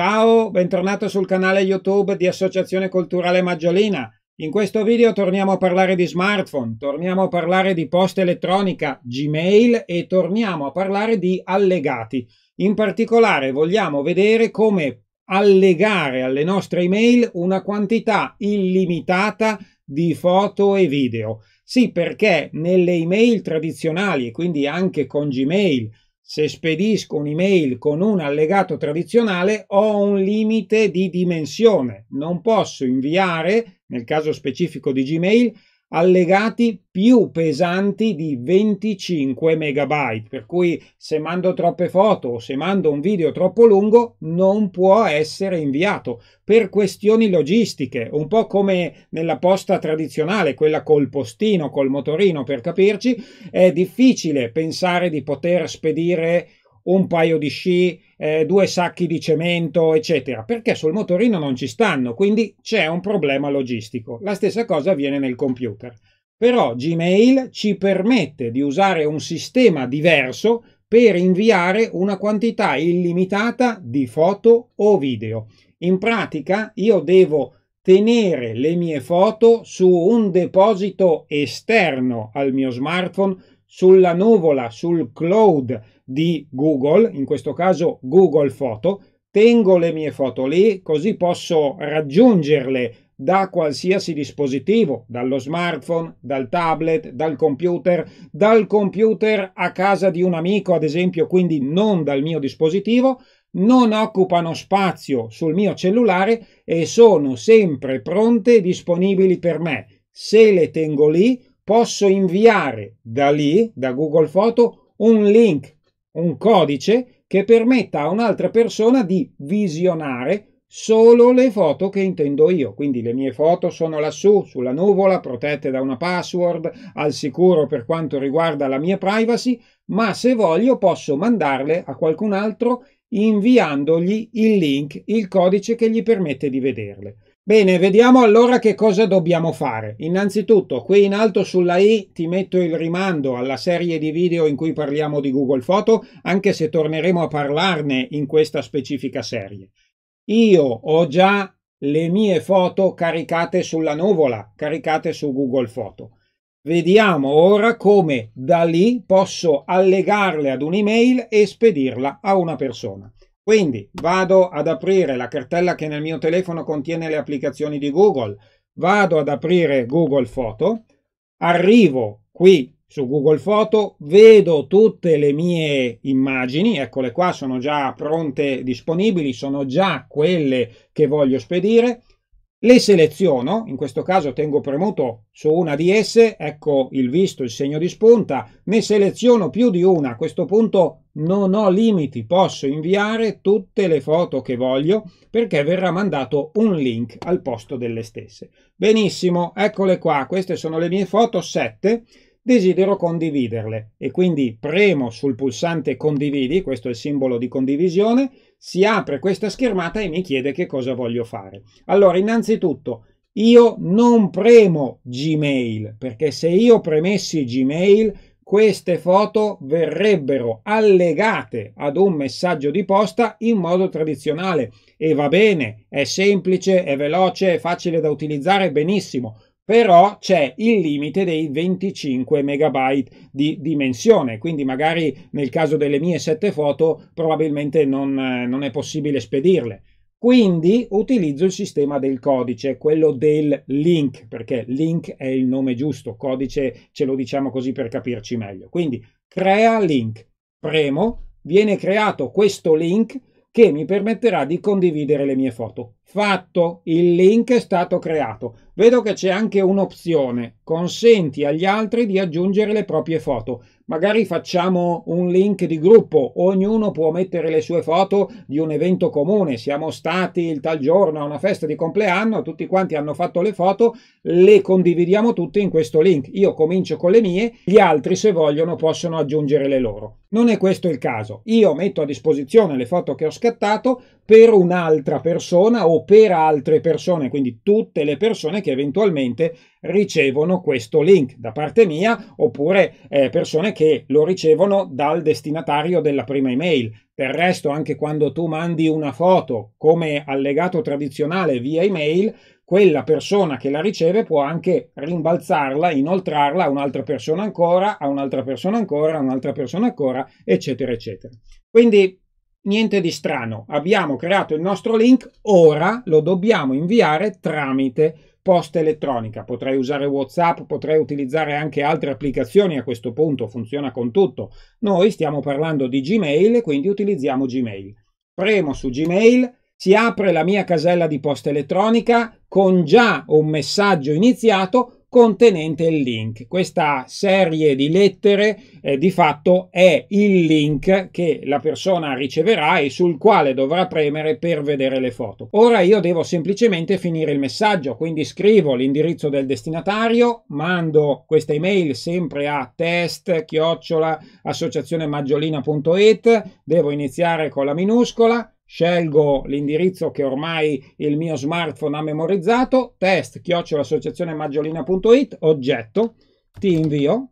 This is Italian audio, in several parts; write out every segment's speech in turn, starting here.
Ciao, bentornato sul canale YouTube di Associazione Culturale Maggiolina. In questo video torniamo a parlare di smartphone, torniamo a parlare di posta elettronica, Gmail e torniamo a parlare di allegati. In particolare vogliamo vedere come allegare alle nostre email una quantità illimitata di foto e video. Sì, perché nelle email tradizionali, e quindi anche con Gmail, se spedisco un'email con un allegato tradizionale ho un limite di dimensione. Non posso inviare, nel caso specifico di Gmail, allegati più pesanti di 25 megabyte per cui se mando troppe foto o se mando un video troppo lungo non può essere inviato per questioni logistiche un po' come nella posta tradizionale quella col postino col motorino per capirci è difficile pensare di poter spedire un paio di sci, eh, due sacchi di cemento, eccetera, perché sul motorino non ci stanno, quindi c'è un problema logistico. La stessa cosa avviene nel computer. Però Gmail ci permette di usare un sistema diverso per inviare una quantità illimitata di foto o video. In pratica io devo tenere le mie foto su un deposito esterno al mio smartphone sulla nuvola, sul cloud di Google, in questo caso Google Photo, tengo le mie foto lì così posso raggiungerle da qualsiasi dispositivo, dallo smartphone, dal tablet, dal computer, dal computer a casa di un amico, ad esempio, quindi non dal mio dispositivo, non occupano spazio sul mio cellulare e sono sempre pronte e disponibili per me. Se le tengo lì, posso inviare da lì, da Google Photo, un link, un codice che permetta a un'altra persona di visionare solo le foto che intendo io. Quindi le mie foto sono lassù, sulla nuvola, protette da una password, al sicuro per quanto riguarda la mia privacy, ma se voglio posso mandarle a qualcun altro inviandogli il link, il codice che gli permette di vederle. Bene, vediamo allora che cosa dobbiamo fare. Innanzitutto, qui in alto sulla i ti metto il rimando alla serie di video in cui parliamo di Google Photo, anche se torneremo a parlarne in questa specifica serie. Io ho già le mie foto caricate sulla nuvola, caricate su Google Photo. Vediamo ora come da lì posso allegarle ad un'email e spedirla a una persona. Quindi vado ad aprire la cartella che nel mio telefono contiene le applicazioni di Google, vado ad aprire Google Photo, arrivo qui su Google Photo, vedo tutte le mie immagini, eccole qua, sono già pronte, disponibili, sono già quelle che voglio spedire, le seleziono, in questo caso tengo premuto su una di esse, ecco il visto, il segno di spunta, ne seleziono più di una, a questo punto non ho limiti, posso inviare tutte le foto che voglio perché verrà mandato un link al posto delle stesse. Benissimo, eccole qua, queste sono le mie foto 7 desidero condividerle e quindi premo sul pulsante condividi, questo è il simbolo di condivisione, si apre questa schermata e mi chiede che cosa voglio fare. Allora, innanzitutto, io non premo Gmail, perché se io premessi Gmail queste foto verrebbero allegate ad un messaggio di posta in modo tradizionale e va bene, è semplice, è veloce, è facile da utilizzare, benissimo, però c'è il limite dei 25 megabyte di dimensione, quindi magari nel caso delle mie 7 foto probabilmente non, non è possibile spedirle. Quindi utilizzo il sistema del codice, quello del link, perché link è il nome giusto, codice ce lo diciamo così per capirci meglio. Quindi crea link, premo, viene creato questo link che mi permetterà di condividere le mie foto. Fatto, il link è stato creato. Vedo che c'è anche un'opzione, consenti agli altri di aggiungere le proprie foto. Magari facciamo un link di gruppo, ognuno può mettere le sue foto di un evento comune. Siamo stati il tal giorno a una festa di compleanno, tutti quanti hanno fatto le foto, le condividiamo tutte in questo link. Io comincio con le mie, gli altri se vogliono possono aggiungere le loro. Non è questo il caso. Io metto a disposizione le foto che ho scattato per un'altra persona o per altre persone, quindi tutte le persone che eventualmente ricevono questo link da parte mia oppure eh, persone che lo ricevono dal destinatario della prima email. Del resto, anche quando tu mandi una foto come allegato tradizionale via email, quella persona che la riceve può anche rimbalzarla, inoltrarla a un'altra persona ancora, a un'altra persona ancora, a un'altra persona ancora, eccetera, eccetera. Quindi Niente di strano, abbiamo creato il nostro link, ora lo dobbiamo inviare tramite posta elettronica. Potrei usare WhatsApp, potrei utilizzare anche altre applicazioni, a questo punto funziona con tutto. Noi stiamo parlando di Gmail, quindi utilizziamo Gmail. Premo su Gmail, si apre la mia casella di posta elettronica con già un messaggio iniziato contenente il link. Questa serie di lettere eh, di fatto è il link che la persona riceverà e sul quale dovrà premere per vedere le foto. Ora io devo semplicemente finire il messaggio, quindi scrivo l'indirizzo del destinatario, mando questa email sempre a test chiocciola associazionemaggiolina.it, devo iniziare con la minuscola, scelgo l'indirizzo che ormai il mio smartphone ha memorizzato, test maggiolina.it, oggetto, ti invio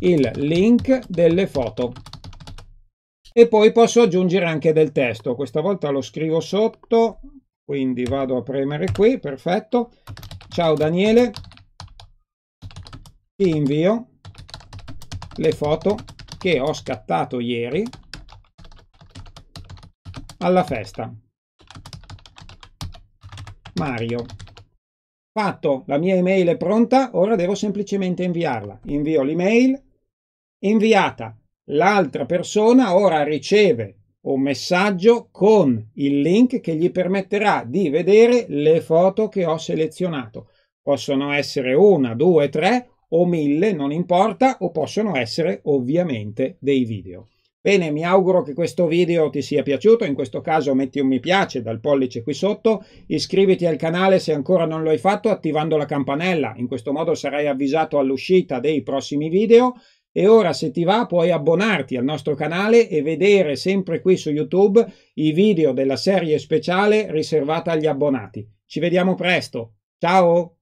il link delle foto e poi posso aggiungere anche del testo, questa volta lo scrivo sotto, quindi vado a premere qui, perfetto, ciao Daniele, ti invio le foto che ho scattato ieri alla festa. Mario. Fatto, la mia email è pronta, ora devo semplicemente inviarla. Invio l'email, inviata. L'altra persona ora riceve un messaggio con il link che gli permetterà di vedere le foto che ho selezionato. Possono essere una, due, tre o mille, non importa, o possono essere ovviamente dei video. Bene, mi auguro che questo video ti sia piaciuto, in questo caso metti un mi piace dal pollice qui sotto, iscriviti al canale se ancora non lo hai fatto attivando la campanella, in questo modo sarai avvisato all'uscita dei prossimi video e ora se ti va puoi abbonarti al nostro canale e vedere sempre qui su YouTube i video della serie speciale riservata agli abbonati. Ci vediamo presto, ciao!